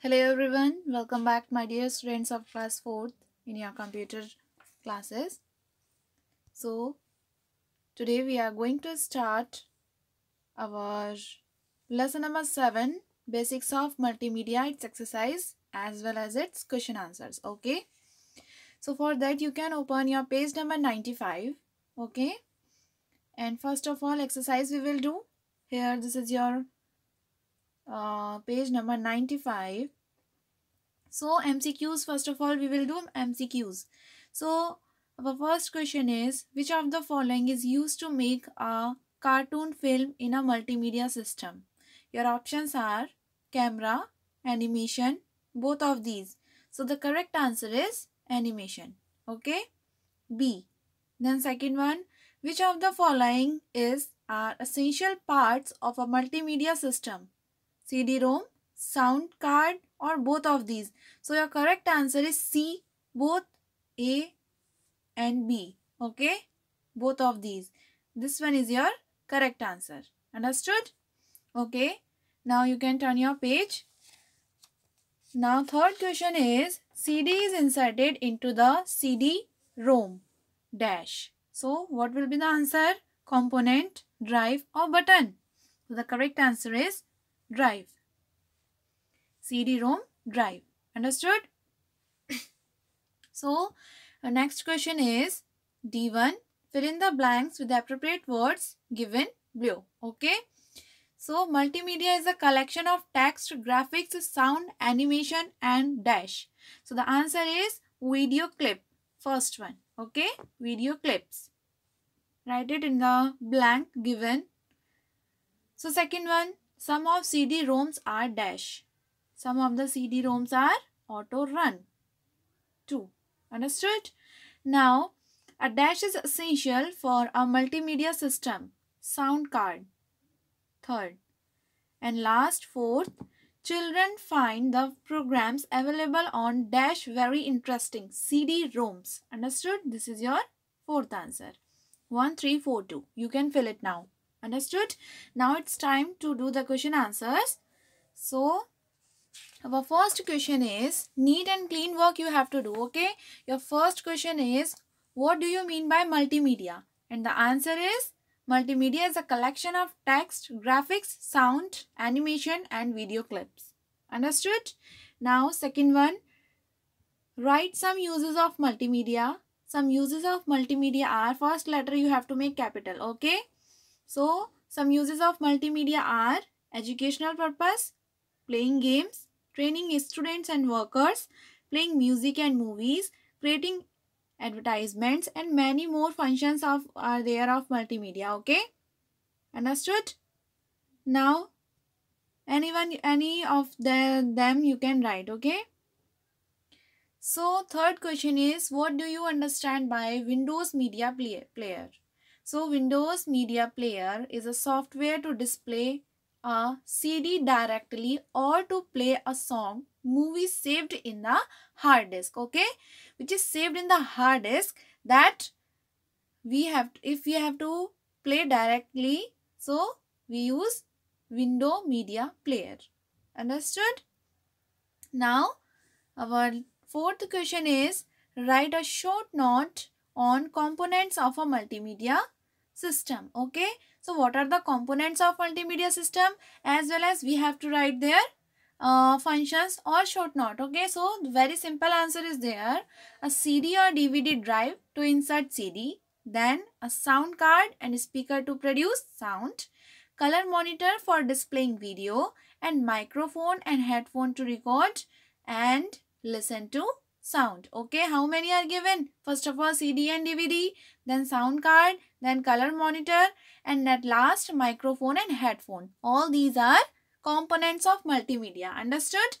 Hello everyone, welcome back my dear students of class 4th in your computer classes. So, today we are going to start our lesson number 7 basics of multimedia its exercise as well as its question answers okay so for that you can open your page number 95 okay and first of all exercise we will do here this is your uh, page number 95 so mcqs first of all we will do mcqs so the first question is which of the following is used to make a cartoon film in a multimedia system your options are camera animation both of these so the correct answer is animation okay b then second one which of the following is are essential parts of a multimedia system CD-ROM, sound card or both of these. So your correct answer is C, both A and B. Okay, both of these. This one is your correct answer. Understood? Okay, now you can turn your page. Now third question is CD is inserted into the CD-ROM dash. So what will be the answer? Component, drive or button. So the correct answer is drive. CD-ROM drive. Understood? so, our uh, next question is D1. Fill in the blanks with the appropriate words given below. Okay? So, multimedia is a collection of text, graphics, sound, animation and dash. So, the answer is video clip. First one. Okay? Video clips. Write it in the blank given. So, second one, some of CD-ROMs are dash. Some of the CD-ROMs are auto run. 2. Understood? Now, a dash is essential for a multimedia system, sound card. Third. And last, fourth, children find the programs available on dash very interesting, CD-ROMs. Understood? This is your fourth answer. 1342. You can fill it now. Understood? Now it's time to do the question answers. So, our first question is neat and clean work you have to do, okay? Your first question is what do you mean by multimedia? And the answer is multimedia is a collection of text, graphics, sound, animation and video clips. Understood? Now second one, write some uses of multimedia. Some uses of multimedia are first letter you have to make capital, okay? So, some uses of multimedia are educational purpose, playing games, training students and workers, playing music and movies, creating advertisements and many more functions of are there of multimedia okay understood now anyone any of the, them you can write okay so third question is what do you understand by windows media player so Windows Media Player is a software to display a CD directly or to play a song movie saved in the hard disk okay which is saved in the hard disk that we have if we have to play directly so we use window media player understood now our fourth question is write a short note on components of a multimedia system okay so what are the components of multimedia system as well as we have to write their uh, functions or short note okay so very simple answer is there a cd or dvd drive to insert cd then a sound card and speaker to produce sound color monitor for displaying video and microphone and headphone to record and listen to sound. Okay, how many are given? First of all, CD and DVD, then sound card, then color monitor, and at last, microphone and headphone. All these are components of multimedia. Understood?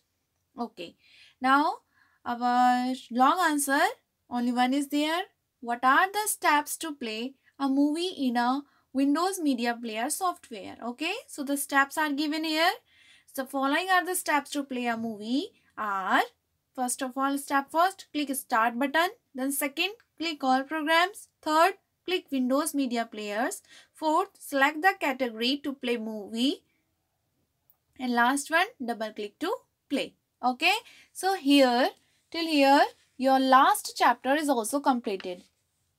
Okay. Now, our long answer, only one is there. What are the steps to play a movie in a Windows Media Player software? Okay, so the steps are given here. So following are the steps to play a movie are First of all, step first, click Start button. Then second, click All Programs. Third, click Windows Media Players. Fourth, select the category to play movie. And last one, double click to play. Okay, so here, till here, your last chapter is also completed.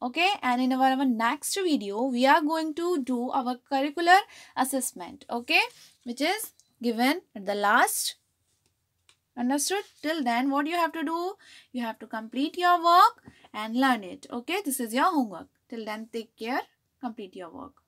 Okay, and in our, our next video, we are going to do our curricular assessment. Okay, which is given at the last Understood? Till then, what you have to do? You have to complete your work and learn it. Okay? This is your homework. Till then, take care. Complete your work.